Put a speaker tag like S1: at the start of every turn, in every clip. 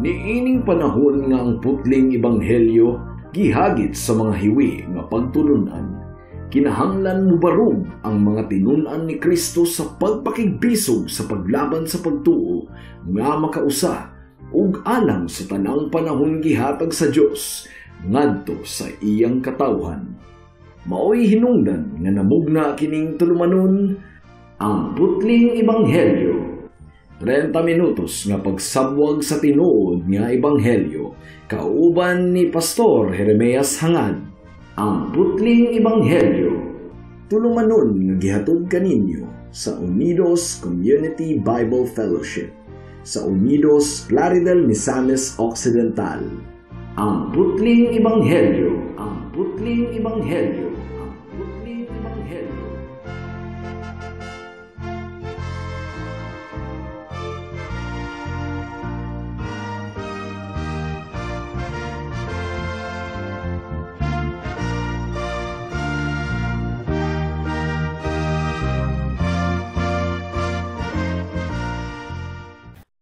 S1: ni ining panahon nga ang putling ebanghelyo gihagit sa mga hiwi nga pagtulunan. Kinahanglan mo barong ang mga tinunan ni Kristo sa pagpakigbisog sa paglaban sa pagtuo nga makausa ug alang sa tanang panahon gihatag sa Dios ngadto sa iyang katawhan. Maoy hinungdan nga namugna kining tulumanon ang putling ebanghelyo 30 minutos nga pagsabwag sa tinuod nga ebanghelyo kauban ni Pastor Jeremias Hangad ang putling ebanghelyo Tulumanon nga gihatod kaninyo sa Unidos Community Bible Fellowship sa Unidos Claridel Misamis Occidental ang putling ebanghelyo ang putling ebanghelyo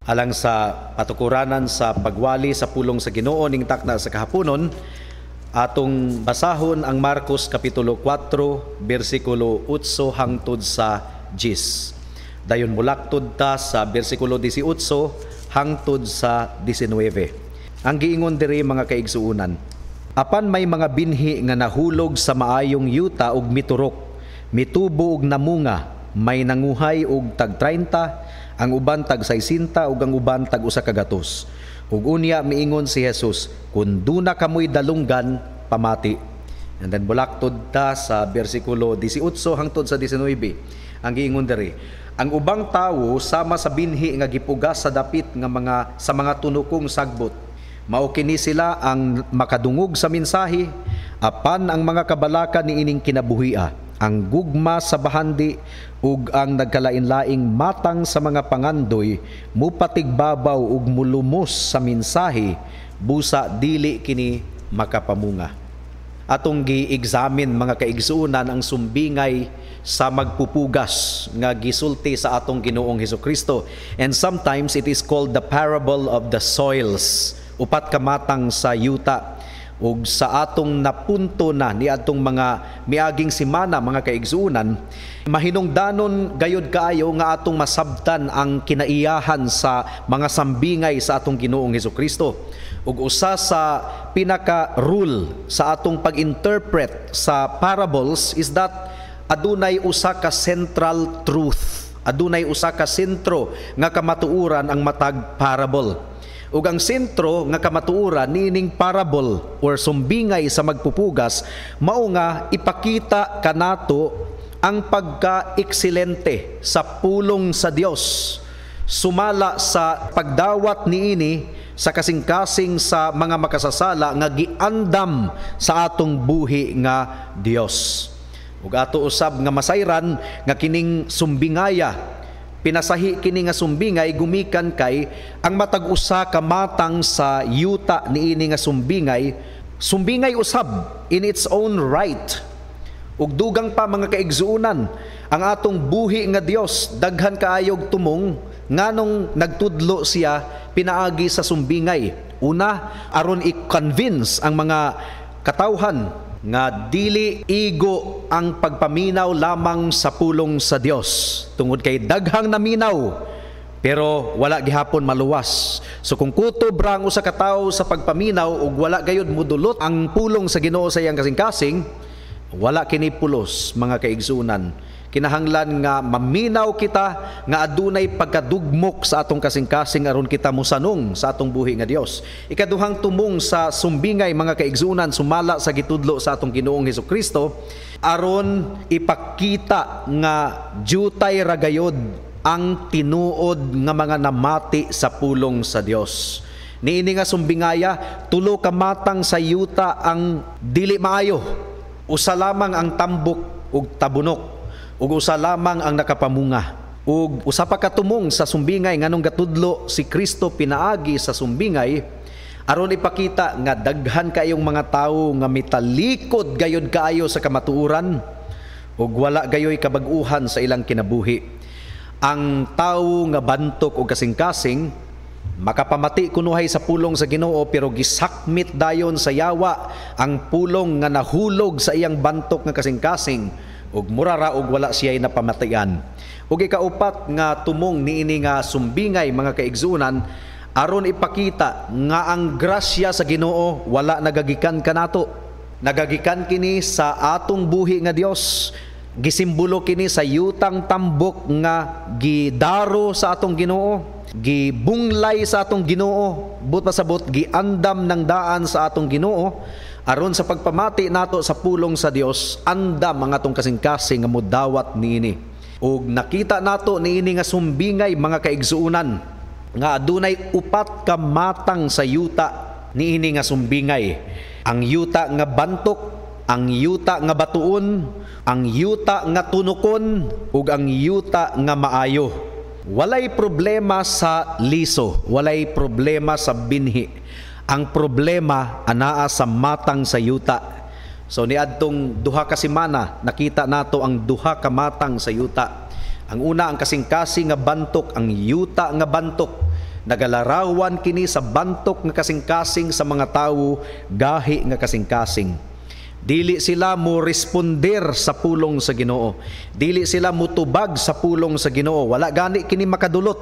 S2: alang sa patukuranan sa pagwali sa pulong sa Ginoo ning takna sa kahaponon atong basahon ang Marcos kapitulo 4 bersikulo 8 hangtod sa 10 dayon mulaktod ta sa bersikulo 18 hangtod sa 19 ang giingon diri mga kaigsuunan apan may mga binhi nga nahulog sa maayong yuta ug miturok mitubo og namunga may nanguhay og tag 30 ang uban tag isinta ug ang uban tag usa ka gatos. Ug unya miingon si Jesus, kun duna kamoy dalunggan, pamati. And then bulaktod ta sa bersikulo 18 hangtod sa 19. Ang giingon diri, ang ubang tawo sama sa binhi nga gipugas sa dapit nga mga sa mga tunukong sagbot. Mao kini sila ang makadungog sa mensahe apan ang mga kabalakan niining kinabuhia ang gugma sa bahandi ug ang nagkalain-laing matang sa mga pangandoy mupatigbabaw ug mulumos sa mensahe busa dili kini makapamunga atong gi-examine mga kaigsuonan ang sumbingay sa magpupugas nga gisulti sa atong Ginoong Heso Kristo and sometimes it is called the parable of the soils upat ka matang sa yuta ug sa atong napunto na ni atong mga miaging semana mga kaigsuunan mahinungdanon gayod kaayo nga atong masabtan ang kinaiyahan sa mga sambingay sa atong Ginoong Hesus Kristo ug usa sa pinaka rule sa atong pag-interpret sa parables is that adunay usa ka central truth adunay usa ka sentro nga kamatuoran ang matag parable ug ang sentro nga kamatuoran nining parable or sumbingay sa magpupugas mao nga ipakita kanato ang pagka excelente sa pulong sa Dios sumala sa pagdawat niini sa kasing-kasing sa mga makasasala nga giandam sa atong buhi nga Dios ug ato usab nga masayran nga kining sumbingaya Pinasahi kini nga sumbingay gumikan kay ang matag usa ka matang sa yuta niini nga sumbingay, sumbingay usab in its own right. Ug dugang pa mga kaigsuunan, ang atong buhi nga Dios daghan kaayog tumong nganong nagtudlo siya pinaagi sa sumbingay. Una, aron i-convince ang mga katawhan nga dili igo ang pagpaminaw lamang sa pulong sa Dios tungod kay daghang naminaw pero wala gihapon maluwas. So kung kuto ra ang usa ka tawo sa pagpaminaw ug wala gayud mudulot ang pulong sa Ginoo sa iyang kasing-kasing, wala kini pulos mga kaigsunan kinahanglan nga maminaw kita nga adunay pagkadugmok sa atong kasing-kasing aron kita musanong sa atong buhi nga Dios. Ikaduhang tumong sa sumbingay mga kaigsunan sumala sa gitudlo sa atong Ginoong Hesus Kristo aron ipakita nga jutay ragayod ang tinuod nga mga namati sa pulong sa Dios. Niini nga sumbingaya, tulo ka matang sa yuta ang dili maayo. Usa lamang ang tambok ug tabunok ug usa lamang ang nakapamunga ug usa pa ka tumong sa sumbingay nganong gatudlo si Kristo pinaagi sa sumbingay aron ipakita nga daghan kayong mga tawo nga mitalikod gayod kaayo sa kamatuoran ug wala gayoy kabag-uhan sa ilang kinabuhi ang tawo nga bantok og kasing-kasing makapamati kunuhay sa pulong sa Ginoo pero gisakmit dayon sa yawa ang pulong nga nahulog sa iyang bantok nga kasing-kasing ug murara ug wala siya siya'y napamatayan. Ug ikaupat nga tumong niini nga sumbingay mga kaigsunan aron ipakita nga ang grasya sa Ginoo wala nagagikan kanato. Nagagikan kini sa atong buhi nga Dios. Gisimbolo kini sa yutang tambok nga gidaro sa atong Ginoo gibunglay sa atong Ginoo but pasabot giandam ng daan sa atong Ginoo aron sa pagpamati nato sa pulong sa Dios anda mga tong kasing-kasing nga mudawat niini ug nakita nato niini nga sumbingay mga kaigsuunan nga adunay upat ka matang sa yuta niini nga sumbingay ang yuta nga bantok ang yuta nga batuon ang yuta nga tunukon ug ang yuta nga maayo walay problema sa liso walay problema sa binhi ang problema anaa sa matang sayuta. So ni adtong duha ka semana nakita nato ang duha ka matang sayuta. Ang una ang kasingkasing nga bantok, ang yuta nga bantok. Nagalarawan kini sa bantok nga kasingkasing sa mga tawo gahi nga kasingkasing. Dili sila mo responder sa pulong sa Ginoo. Dili sila mutubag sa pulong sa Ginoo. Wala gani kini makadulot.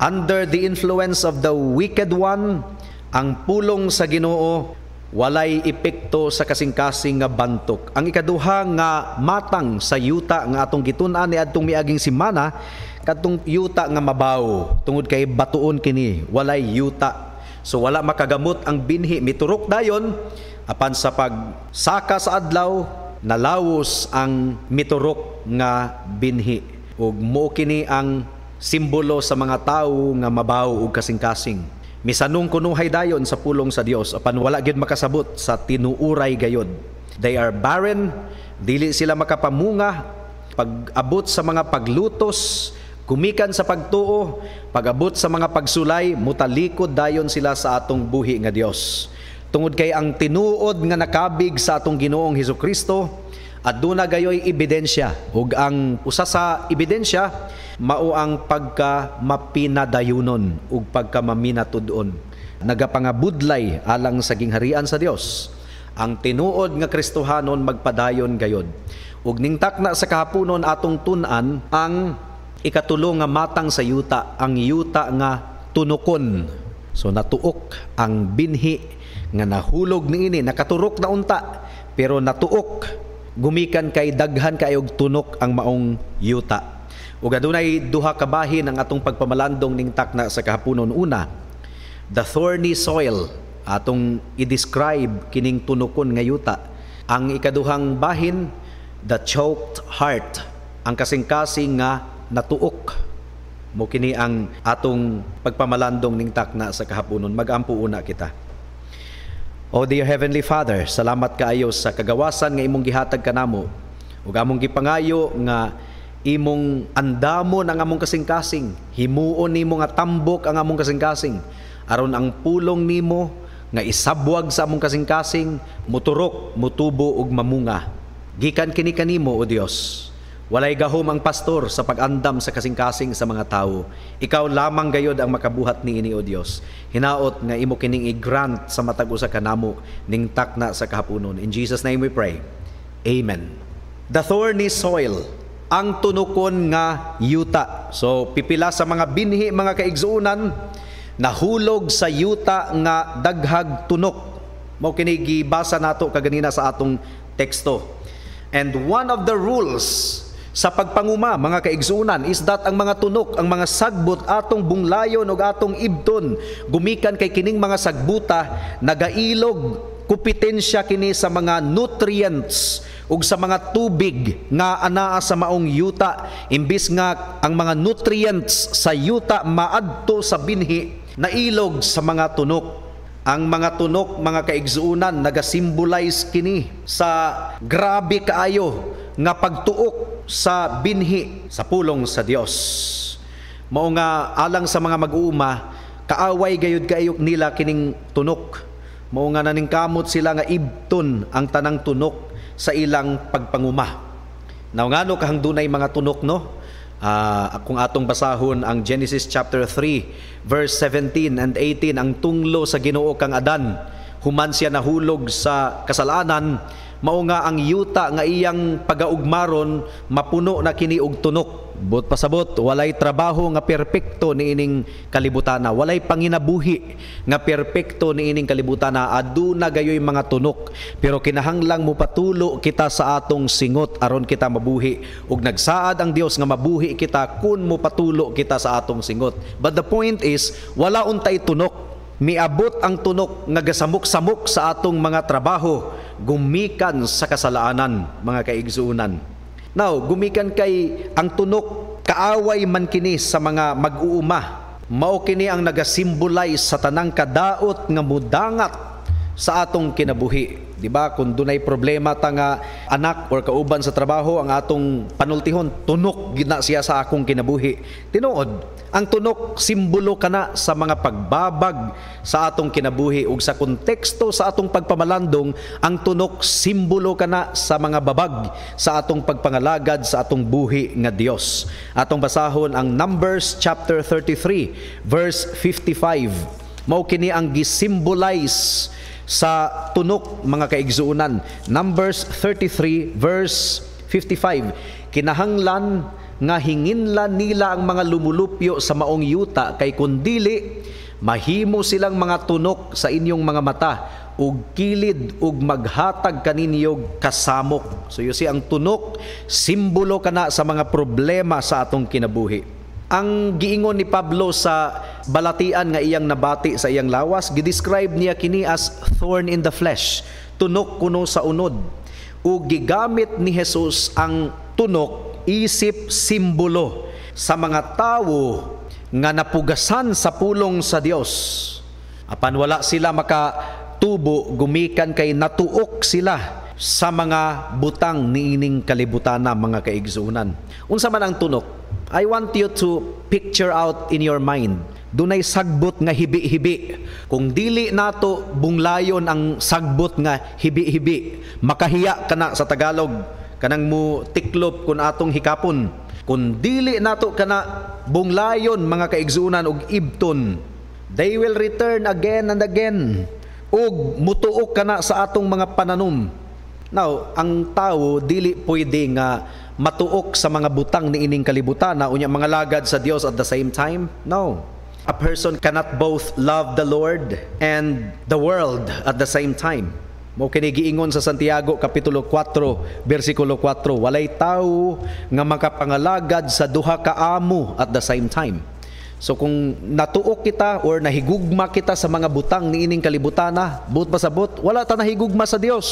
S2: Under the influence of the wicked one, ang pulong sa Ginoo walay epekto sa kasingkasing nga bantok. Ang ikaduha nga matang sa yuta nga atong gitun-an ni adtong miaging semana katong yuta nga mabaw tungod kay batuon kini walay yuta. So wala makagamot ang binhi miturok dayon apan sa pagsaka sa adlaw nalawos ang miturok nga binhi ug mo kini ang simbolo sa mga tawo nga mabaw ug kasingkasing. kasing Misanong kunuhay dayon sa pulong sa Dios apan wala gyud makasabot sa tinuuray gayod. They are barren, dili sila makapamunga pag-abot sa mga paglutos, kumikan sa pagtuo, pag-abot sa mga pagsulay, mutalikod dayon sila sa atong buhi nga Dios. Tungod kay ang tinuod nga nakabig sa atong Ginoong Hesus Kristo, at duna gayoy ebidensya ug ang usa sa ebidensya mao ang pagka mapinadayunon ug pagka maminatud nagapangabudlay alang sa gingharian sa Dios ang tinuod nga Kristohanon magpadayon gayod ug ning takna sa kahaponon atong tun-an ang ikatulo nga matang sa yuta ang yuta nga tunukon so natuok ang binhi nga nahulog niini nakaturok na unta pero natuok gumikan kay daghan kay og tunok ang maong yuta. Ug adunay duha ka bahin ang atong pagpamalandong ning takna sa kahaponon una. The thorny soil atong i-describe kining tunokon nga yuta. Ang ikaduhang bahin the choked heart ang kasingkasing nga natuok mo kini ang atong pagpamalandong ning takna sa kahaponon magampo una kita o dear Heavenly Father, salamat kaayo sa kagawasan nga imong gihatag kanamo ug among gipangayo nga imong andamon ang among kasing-kasing, himuon nimo nga tambok ang among kasing-kasing aron ang pulong nimo nga isabwag sa among kasing-kasing, muturok, mutubo ug mamunga. Gikan kini kanimo o Dios. Walay gahom ang pastor sa pagandam sa kasing-kasing sa mga tao. Ikaw lamang gayod ang makabuhat ni ini o Dios. Hinaot nga imo kining i-grant sa matag usa ka namo ning takna sa kahaponon. In Jesus name we pray. Amen. The thorny soil ang tunukon nga yuta. So pipila sa mga binhi mga kaigsuunan nahulog sa yuta nga daghag tunok. Mao kini gibasa nato kaganina sa atong teksto. And one of the rules sa pagpanguma, mga kaigsunan, isdat ang mga tunok, ang mga sagbot, atong bunglayon o atong ibton, gumikan kay kining mga sagbuta, nagailog, kupitensya kini sa mga nutrients ug sa mga tubig nga anaa sa maong yuta imbis nga ang mga nutrients sa yuta maadto sa binhi nailog sa mga tunok ang mga tunok, mga kaigsuunan nagasimbolize kini sa grabe kaayo nga pagtuok sa binhi sa pulong sa Dios. Mao nga alang sa mga mag-uuma, kaaway gayud kayo nila kining tunok. Mao nga naningkamot sila nga ibton ang tanang tunok sa ilang pagpanguma. Now ngano kahang dunay mga tunok no? Uh, kung atong basahon ang Genesis chapter 3 verse 17 and 18 ang tunglo sa Ginoo kang Adan human siya nahulog sa kasalanan mao nga ang yuta nga iyang pagaugmaron mapuno na kini og tunok but pasabot walay trabaho nga perpekto ni niining kalibutana walay panginabuhi nga perpekto ni niining kalibutana aduna gayoy mga tunok pero kinahanglang mo patulo kita sa atong singot aron kita mabuhi ug nagsaad ang Dios nga mabuhi kita kun mo patulo kita sa atong singot but the point is wala untay tunok miabot ang tunok nga gasamok-samok sa atong mga trabaho gumikan sa kasalaanan mga kaigsuunan Now, gumikan kay ang tunok, kaaway man kini sa mga mag-uuma. Mao kini ang nagasimbolize sa tanang kadaot nga mudangat sa atong kinabuhi. Di ba? Kung dunay problema ta nga anak or kauban sa trabaho ang atong panultihon, tunok gina siya sa akong kinabuhi. Tinuod, ang tunok simbolo kana sa mga pagbabag sa atong kinabuhi ug sa konteksto sa atong pagpamalandong, ang tunok simbolo kana sa mga babag sa atong pagpangalagad sa atong buhi nga Dios. Atong basahon ang Numbers chapter 33 verse 55. Mao kini ang gisimbolize sa tunok mga kaigsuunan. Numbers 33 verse 55. Kinahanglan nga hinginla nila ang mga lumulupyo sa maong yuta kay kundili mahimo silang mga tunok sa inyong mga mata ug kilid ug maghatag kaninyo kasamok so you see ang tunok simbolo kana sa mga problema sa atong kinabuhi ang giingon ni Pablo sa balatian nga iyang nabati sa iyang lawas gidescribe niya kini as thorn in the flesh tunok kuno sa unod ug gigamit ni Jesus ang tunok isip simbolo sa mga tao nga napugasan sa pulong sa Dios. Apan wala sila makatubo, gumikan kay natuok sila sa mga butang niining kalibutan na mga kaigsuunan. Unsa man ang tunok? I want you to picture out in your mind dunay sagbot nga hibi-hibi. Kung dili nato bunglayon ang sagbot nga hibi-hibi, makahiya kana sa Tagalog kanang mo tiklop kun atong hikapon kun dili nato kana bunglayon mga kaigsuunan og ibton they will return again and again ug mutuok kana sa atong mga pananom now ang tawo dili pwede nga matuok sa mga butang ni ining kalibutan na unya mga lagad sa Dios at the same time no a person cannot both love the Lord and the world at the same time mo kini giingon sa Santiago kapitulo 4 bersikulo 4, walay tao nga makapangalagad sa duha ka amo at the same time. So kung natuok kita or nahigugma kita sa mga butang ni ining kalibutana, but pa sa wala ta nahigugma sa Dios.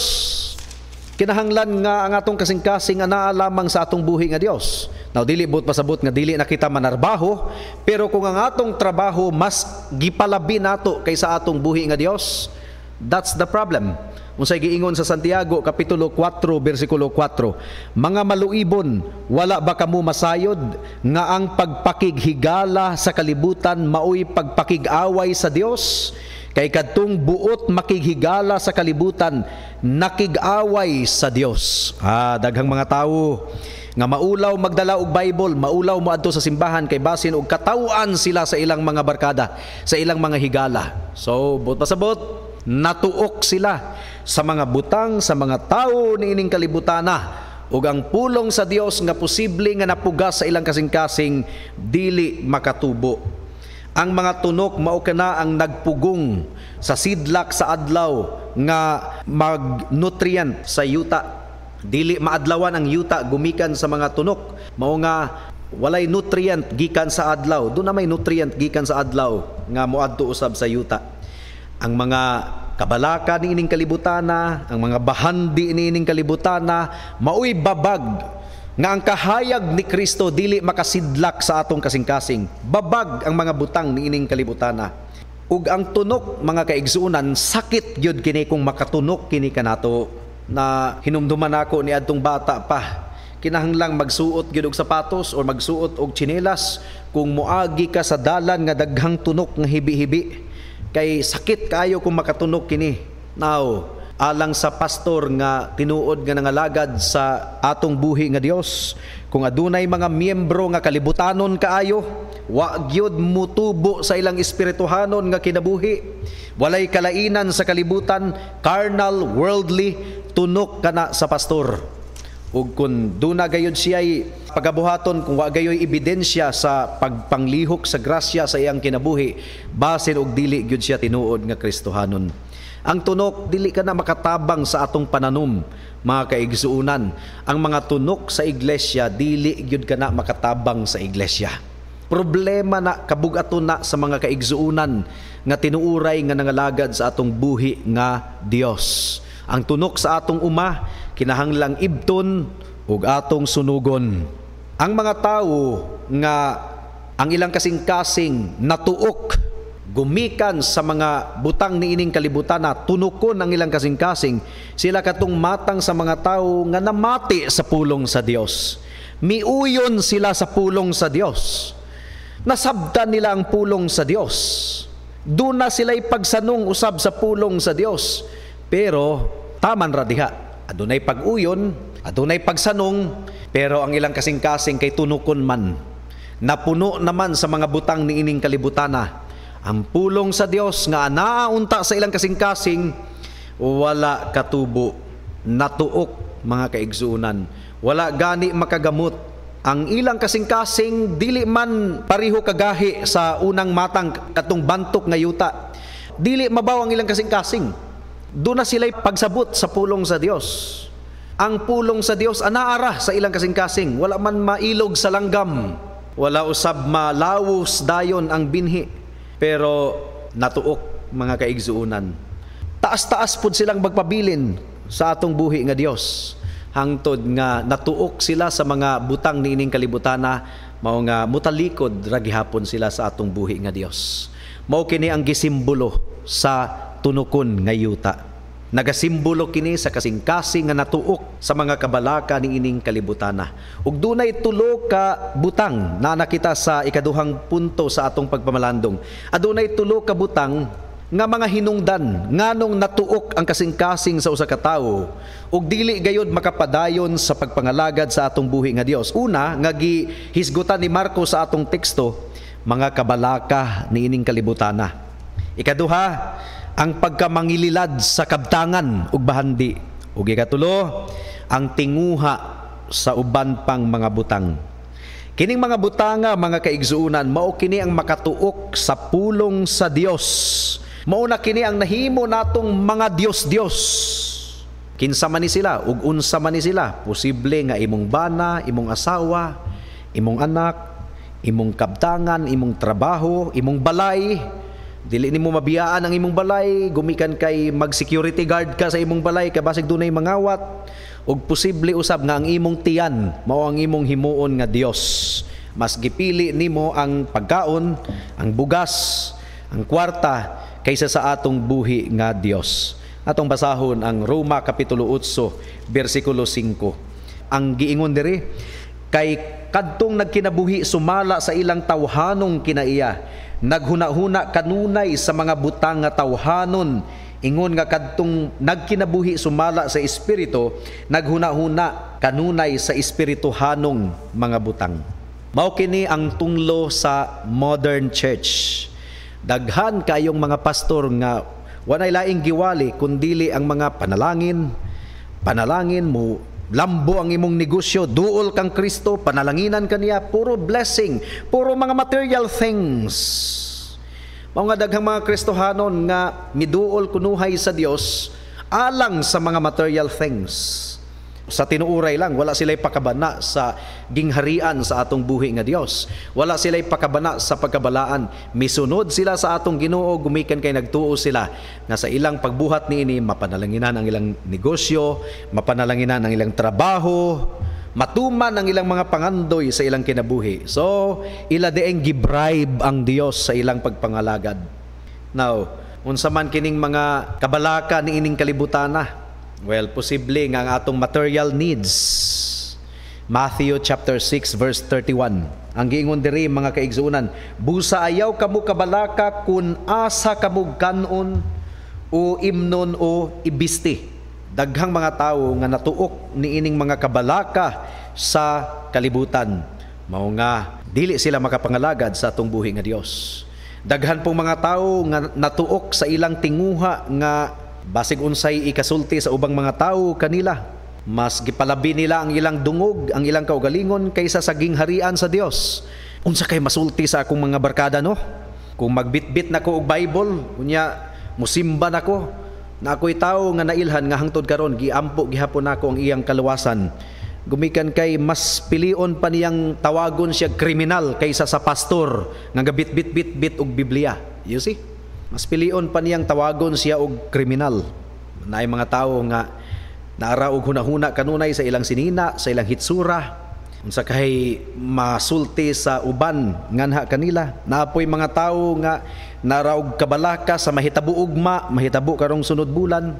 S2: Kinahanglan nga ang atong kasing-kasing anaa lamang sa atong buhi nga Dios. Now dili but pasabot nga dili nakita manarbaho, pero kung ang atong trabaho mas gipalabi nato kaysa atong buhi nga Dios, that's the problem unsay giingon sa Santiago kapitulo 4 bersikulo 4 mga maluibon wala ba kamo masayod nga ang pagpakighigala sa kalibutan maoy pagpakigaway sa Dios kay kadtong buot makighigala sa kalibutan nakigaway sa Dios ah daghang mga tawo nga maulaw magdala og Bible maulaw mo adto sa simbahan kay basin og katawan sila sa ilang mga barkada sa ilang mga higala so but pasabot natuok sila sa mga butang sa mga tao niining ining kalibutana ug ang pulong sa Dios nga posible nga napuga sa ilang kasing-kasing dili makatubo. Ang mga tunok mao kana ang nagpugong sa sidlak sa adlaw nga magnutrient sa yuta. Dili maadlawan ang yuta gumikan sa mga tunok mao nga walay nutrient gikan sa adlaw. Do na may nutrient gikan sa adlaw nga moadto usab sa yuta ang mga kabalaka ni ining kalibutana, ang mga bahandi ni ining kalibutana, mauy babag nga ang kahayag ni Kristo dili makasidlak sa atong kasing-kasing. Babag ang mga butang ni ining kalibutana. Ug ang tunok mga kaigsuunan sakit gyud kini kung makatunok kini kanato na hinumduman nako ni adtong bata pa kinahanglang magsuot gyud og sapatos or magsuot og tsinelas kung moagi ka sa dalan nga daghang tunok nga hibi-hibi Kay sakit kaayo kung makatunok kini. Now, alang sa pastor nga tinuod nga nangalagad sa atong buhi nga Dios kung adunay mga miyembro nga kalibutanon kaayo wa gyud mutubo sa ilang espirituhanon nga kinabuhi walay kalainan sa kalibutan carnal worldly tunok kana sa pastor ug kun duna gayud siya pagabuhaton kung wa gayoy ebidensya sa pagpanglihok sa grasya sa iyang kinabuhi basin og dili gyud siya tinuod nga Kristohanon ang tunok dili ka na makatabang sa atong pananom mga kaigsuunan ang mga tunok sa iglesia dili gyud ka na makatabang sa iglesia problema na kabugaton na sa mga kaigsuunan nga tinuuray nga nangalagad sa atong buhi nga Dios ang tunok sa atong uma kinahanglang ibton ug atong sunugon. Ang mga tawo nga ang ilang kasing-kasing natuok gumikan sa mga butang ni ining kalibutan na tunukon ang ilang kasing-kasing sila katong matang sa mga tao nga namati sa pulong sa Dios miuyon sila sa pulong sa Dios nasabdan nila ang pulong sa Dios doon na sila'y pagsanong usab sa pulong sa Dios pero taman radiha adunay pag-uyon, adunay pagsanong, pero ang ilang kasing-kasing kay tunukon man. Napuno naman sa mga butang ni ining kalibutana. Ang pulong sa Dios nga naaunta sa ilang kasing-kasing, wala katubo, natuok mga kaigsunan. Wala gani makagamot. Ang ilang kasing-kasing dili man pariho kagahi sa unang matang katong bantok nga yuta. Dili mabaw ang ilang kasing-kasing doon na sila'y pagsabot sa pulong sa Diyos. Ang pulong sa Diyos anaara sa ilang kasing-kasing, wala man mailog sa langgam, wala usab malawos dayon ang binhi, pero natuok mga kaigsuunan. Taas-taas pud silang magpabilin sa atong buhi nga Dios hangtod nga natuok sila sa mga butang niining kalibutana mao nga mutalikod ra gihapon sila sa atong buhi nga Dios mao kini ang gisimbolo sa tunukon nga yuta. Nagasimbolo kini sa kasingkasing nga natuok sa mga kabalaka ni ining kalibutana. Ug dunay tulo ka butang na nakita sa ikaduhang punto sa atong pagpamalandong. Adunay tulo ka butang nga mga hinungdan nganong natuok ang kasingkasing sa usa ka tawo ug dili gayud makapadayon sa pagpangalagad sa atong buhi nga Dios. Una nga gihisgutan ni Marcos sa atong teksto mga kabalaka ni ining kalibutana. Ikaduha, ang pagkamangililad sa kabtangan ug bahandi. Ug ikatulo, ang tinguha sa uban pang mga butang. Kining mga butanga mga kaigsuunan mao kini ang makatuok sa pulong sa Dios. Mao na kini ang nahimo natong mga Dios-Dios. Kinsa man ni sila ug unsa man ni sila, posible nga imong bana, imong asawa, imong anak, imong kabtangan, imong trabaho, imong balay, Dili nimo mabiyaan ang imong balay, gumikan kay mag-security guard ka sa imong balay kay basig dunay mangawat ug posible usab nga ang imong tiyan mao ang imong himuon nga Dios. Mas gipili nimo ang pagkaon, ang bugas, ang kwarta kaysa sa atong buhi nga Dios. Atong basahon ang Roma kapitulo 8 bersikulo 5. Ang giingon diri kay kadtong nagkinabuhi sumala sa ilang tawhanong kinaiya naghunahuna kanunay sa mga butang nga tawhanon ingon nga kadtong nagkinabuhi sumala sa espiritu naghunahuna kanunay sa espirituhanong mga butang mao kini ang tunglo sa modern church daghan kayong mga pastor nga wanay laing giwali kundili ang mga panalangin panalangin mo Lambo ang imong negosyo, duol kang Kristo, panalanginan kaniya, puro blessing, puro mga material things. Mao nga daghang mga Kristohanon nga miduol kunuhay sa Dios alang sa mga material things sa tinuuray lang wala sila'y pakabana sa gingharian sa atong buhi nga Dios wala sila'y pakabana sa pagkabalaan misunod sila sa atong Ginoo gumikan kay nagtuo sila nga sa ilang pagbuhat niini mapanalanginan ang ilang negosyo mapanalanginan ang ilang trabaho matuman ang ilang mga pangandoy sa ilang kinabuhi. So, ila deeng gibribe ang Dios sa ilang pagpangalagad. Now, unsa man kining mga kabalaka niining ining kalibutana, Well, posible nga ang atong material needs. Matthew chapter 6 verse 31. Ang giingon diri mga kaigsoonan, busa ayaw kamo kabalaka kun asa kamo kanon o imnon o ibisti. Daghang mga tao nga natuok niining mga kabalaka sa kalibutan. Mao nga dili sila makapangalagad sa atong buhi nga Dios. Daghan pong mga tao nga natuok sa ilang tinguha nga Basig unsay ikasulti sa ubang mga tao kanila. Mas gipalabi nila ang ilang dungog, ang ilang kaugalingon kaysa sa gingharian sa Dios. Unsa kay masulti sa akong mga barkada no? Kung magbitbit nako og Bible, unya musimba nako na ako'y tao nga nailhan nga hangtod karon giampo gihapon nako ang iyang kaluwasan gumikan kay mas pilion pa niyang tawagon siya kriminal kaysa sa pastor nga gabit bit bit bit og Biblia. You see? Mas pilion pa niyang tawagon siya og kriminal na ay mga tao nga naara og hunahuna kanunay sa ilang sinina, sa ilang hitsura, unsa kay masulti sa uban nganha kanila. Naapoy mga tao nga nara og kabalaka sa mahitabo ugma, mahitabo karong sunod bulan.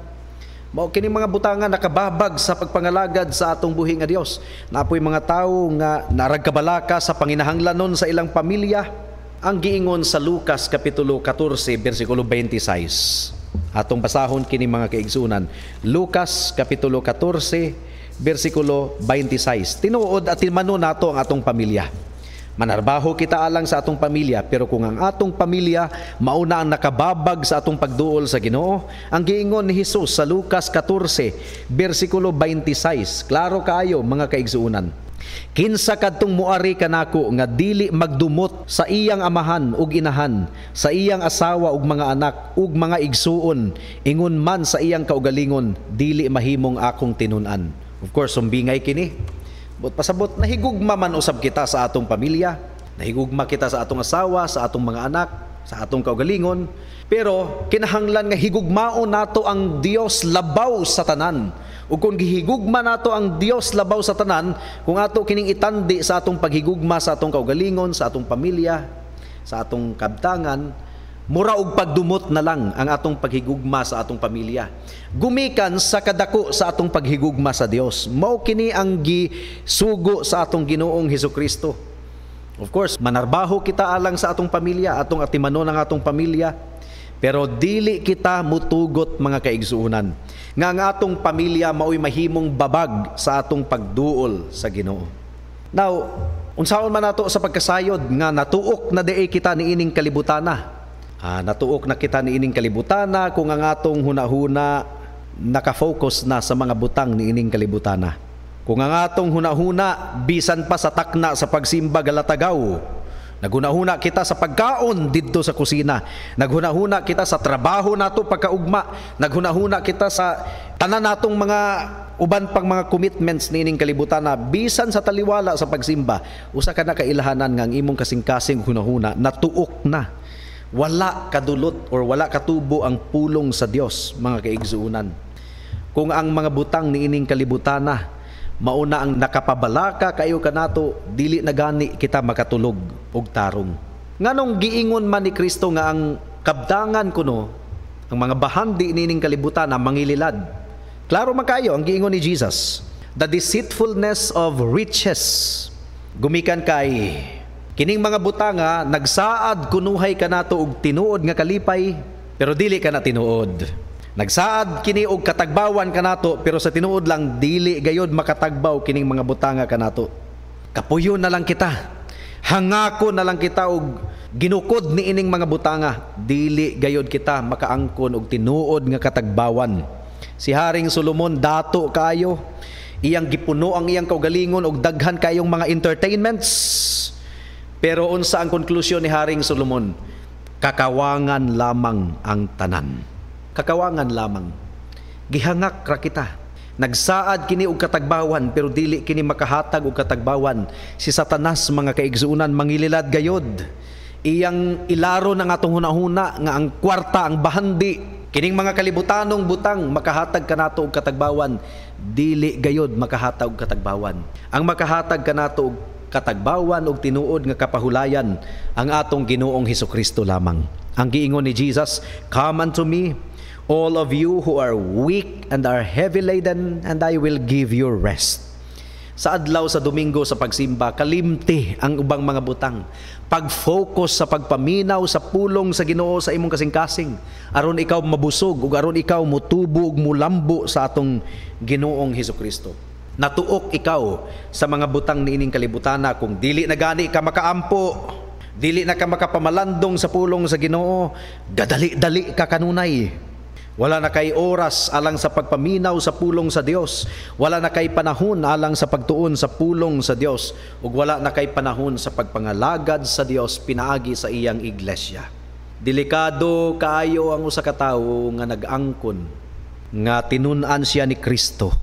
S2: Mao kini mga butangan nakababag sa pagpangalagad sa atong buhi nga Dios. Naapoy mga tao nga narag kabalaka sa panginahanglanon sa ilang pamilya ang giingon sa Lucas Kapitulo 14, versikulo 26. Atong basahon kini mga kaigsunan. Lucas Kapitulo 14, versikulo 26. Tinuod at tinmano nato ang atong pamilya. Manarbaho kita alang sa atong pamilya, pero kung ang atong pamilya mauna ang nakababag sa atong pagduol sa Ginoo, ang giingon ni Hesus sa Lucas 14, versikulo 26. Klaro kaayo mga kaigsuunan Kinsa kadtong muari kanako nga dili magdumot sa iyang amahan ug inahan, sa iyang asawa ug mga anak ug mga igsuon, ingon man sa iyang kaugalingon, dili mahimong akong tinunan. Of course, umbingay kini. But pasabot nahigugma man usab kita sa atong pamilya, nahigugma kita sa atong asawa, sa atong mga anak, sa atong kaugalingon, pero kinahanglan nga higugmaon nato ang Dios labaw sa tanan o kung gihigugma nato ang Dios labaw sa tanan kung ato kining itandi sa atong paghigugma sa atong kaugalingon sa atong pamilya sa atong kabtangan mura og pagdumot na lang ang atong paghigugma sa atong pamilya gumikan sa kadako sa atong paghigugma sa Dios mao kini ang gisugo sa atong Ginoong Hesus Kristo of course manarbaho kita alang sa atong pamilya atong atimanon ng atong pamilya pero dili kita mutugot mga kaigsuonan nga ang atong pamilya mao'y mahimong babag sa atong pagduol sa Ginoo. Now, unsaon man nato sa pagkasayod nga natuok na diay kita ni ining kalibutana. Ah, natuok na kita ni ining kalibutana kung ang atong hunahuna nakafocus na sa mga butang ni ining kalibutana. Kung ang atong hunahuna bisan pa sa takna sa pagsimba galatagaw, Naghunahuna kita sa pagkaon didto sa kusina. Naghunahuna kita sa trabaho nato pagkaugma. Naghunahuna kita sa tanan natong mga uban pang mga commitments nining kalibutan na bisan sa taliwala sa pagsimba. Usa ka na kailahanan nga ang imong kasing-kasing hunahuna natuok na. Wala kadulot or wala katubo ang pulong sa Dios mga kaigsuunan. Kung ang mga butang niining kalibutan na mauna ang nakapabalaka kayo kanato dili na gani kita makatulog og tarong nganong giingon man ni Kristo nga ang kabdangan kuno ang mga bahandi nining kalibutan ang mangililad klaro man kayo ang giingon ni Jesus the deceitfulness of riches gumikan kay kining mga butanga nagsaad kunuhay kanato og tinuod nga kalipay pero dili ka na tinuod Nagsaad kini og katagbawan kanato pero sa tinuod lang dili gayod makatagbaw kining mga butanga kanato. Kapuyo na lang kita. Hangako na lang kita og ginukod ni ining mga butanga dili gayod kita makaangkon og tinuod nga katagbawan. Si Haring Solomon dato kayo. Iyang gipuno ang iyang kaugalingon og daghan kayong mga entertainments. Pero unsa ang konklusyon ni Haring Solomon? Kakawangan lamang ang tanan kakawangan lamang. Gihangak ra kita. Nagsaad kini og katagbawan pero dili kini makahatag og katagbawan. Si Satanas mga kaigsuunan mangililad gayod. Iyang ilaro ng atong hunahuna nga ang kwarta ang bahandi. Kining mga kalibutanong butang makahatag kanato og katagbawan, dili gayod makahatag og katagbawan. Ang makahatag kanato og katagbawan og tinuod nga kapahulayan ang atong Ginoong Hesus Kristo lamang. Ang giingon ni Jesus, "Come unto me, All of you who are weak and are heavy laden, and I will give you rest. Sa adlaw sa Domingo sa pagsimba, kalimti ang ubang mga butang. Pag-focus sa pagpaminaw sa pulong sa Ginoo sa imong kasing-kasing. Aron ikaw mabusog ug aron ikaw mutubog, mulambo sa atong Ginoong Hesus Kristo. Natuok ikaw sa mga butang niining kalibutana kung dili na gani ka makaampo, dili na ka makapamalandong sa pulong sa Ginoo, gadali-dali ka kanunay wala na kay oras alang sa pagpaminaw sa pulong sa Dios. Wala na kay panahon alang sa pagtuon sa pulong sa Dios. Ug wala na kay panahon sa pagpangalagad sa Dios pinaagi sa iyang iglesia. Delikado kaayo ang usa ka tawo nga nag-angkon nga tinun-an siya ni Kristo.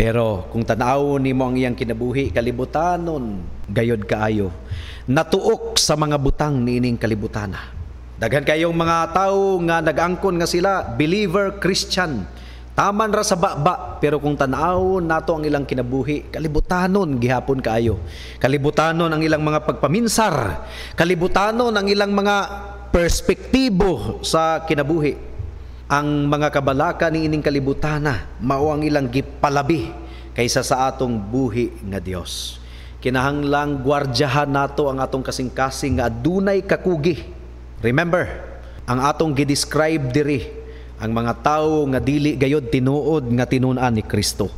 S2: Pero kung tanaw nimo ang iyang kinabuhi kalibutanon gayod kaayo natuok sa mga butang niining kalibutana. Daghan kayong mga tao nga nagangkon nga sila, believer Christian. Taman ra sa baba, pero kung tanaw nato ang ilang kinabuhi, kalibutanon gihapon kaayo. Kalibutanon ang ilang mga pagpaminsar, kalibutanon ang ilang mga perspektibo sa kinabuhi ang mga kabalaka ni ining kalibutana mao ang ilang gipalabi kaysa sa atong buhi nga Dios kinahanglang gwardyahan nato ang atong kasing-kasing nga adunay kakugi Remember, ang atong gidescribe diri ang mga tao nga dili gayod tinuod nga tinun-an ni Kristo.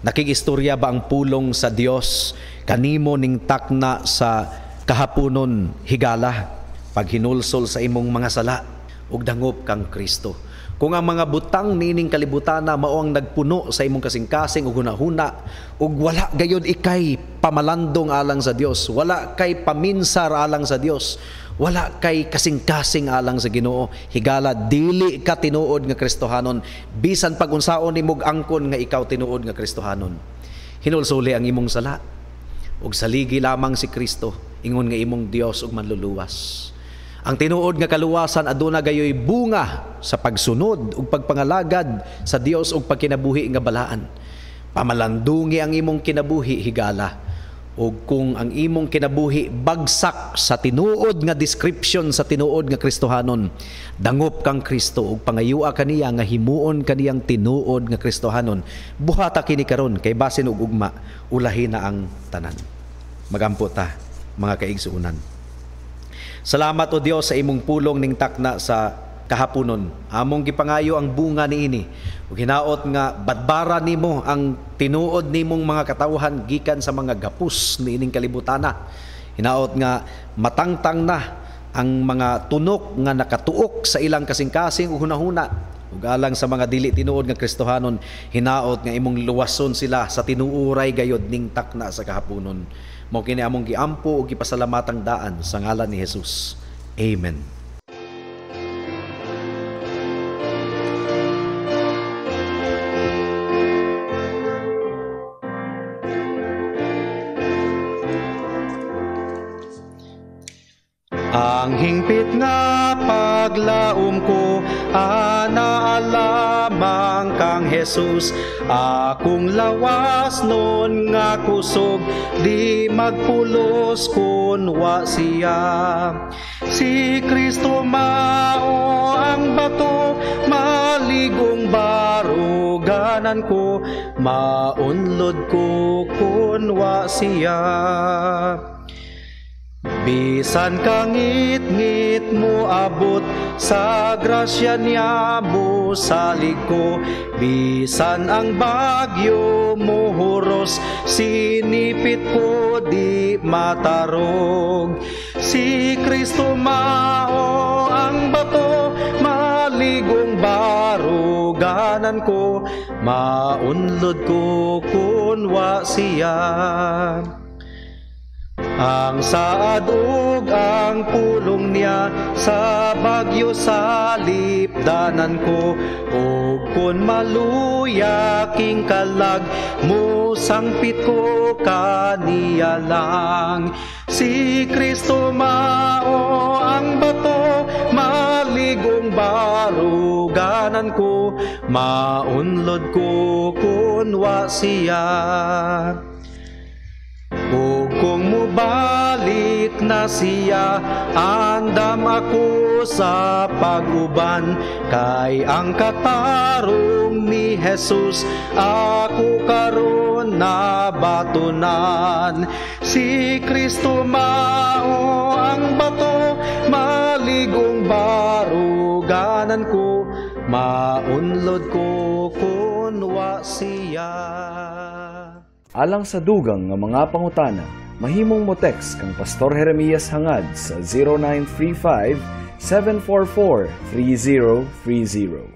S2: Nakigistorya ba ang pulong sa Dios kanimo ning takna sa kahaponon higala pag hinulsol sa imong mga sala ug dangop kang Kristo? Kung ang mga butang nining kalibutan na mao ang nagpuno sa imong kasing-kasing ug hunahuna ug wala gayud ikay pamalandong alang sa Dios, wala kay paminsar alang sa Dios, wala kay kasing-kasing alang sa Ginoo, higala dili ka tinuod nga Kristohanon bisan pag unsaon nimog angkon nga ikaw tinuod nga Kristohanon. Hinulsuli ang imong sala ug saligi lamang si Kristo ingon nga imong Dios ug manluluwas. Ang tinuod nga kaluwasan aduna gayoy bunga sa pagsunod ug pagpangalagad sa Dios ug pagkinabuhi nga balaan. Pamalandungi ang imong kinabuhi higala ug kung ang imong kinabuhi bagsak sa tinuod nga description sa tinuod nga Kristohanon, dangop kang Kristo ug pangayua kaniya nga himuon kaniyang tinuod nga Kristohanon. Buhata kini karon kay basin og ugma, ulahi na ang tanan. Magampo ta mga kaigsuunan. Salamat o Dios sa imong pulong ning takna sa kahaponon. Among gipangayo ang bunga niini. Ug hinaot nga badbara nimo ang tinuod nimong mga katawhan gikan sa mga gapus niining kalibutana. Hinaot nga matangtang na ang mga tunok nga nakatuok sa ilang kasing-kasing uhuna-huna ug alang sa mga dili tinuod nga Kristohanon hinaot nga imong luwason sila sa tinuuray gayod ning takna sa kahaponon Mao kini among giampo ug gipasalamatang daan sa ngalan ni Jesus. Amen. Ang hingpil Jesus Akong lawas noon nga kusog Di magpulos kun wa siya Si Kristo mao ang bato Maligong baruganan ko Maunlod ko kun wa siya Bisan kangit kahit mo abot sa grasya niya mo saliko bisan ang bagyo mo huros sinipit ko di matarog si Kristo mao ang bato maligong baruganan ko maunlod ko kunwa siya ang saad ug ang pulong niya sa bagyo sa lipdanan ko ug kun maluya king kalag musangpit ko kaniya lang si Kristo mao ang bato maligong baruganan ko maunlod ko kunwa siya ug kung mubalik na siya andam ako sa paguban kay ang katarong ni Jesus ako karon na batunan si Kristo mao ang bato maligong baruganan ko maunlod ko kunwa siya
S1: Alang sa dugang ng mga pangutana, mahimong mo kang Pastor Jeremias Hangad sa 0935 744 3030.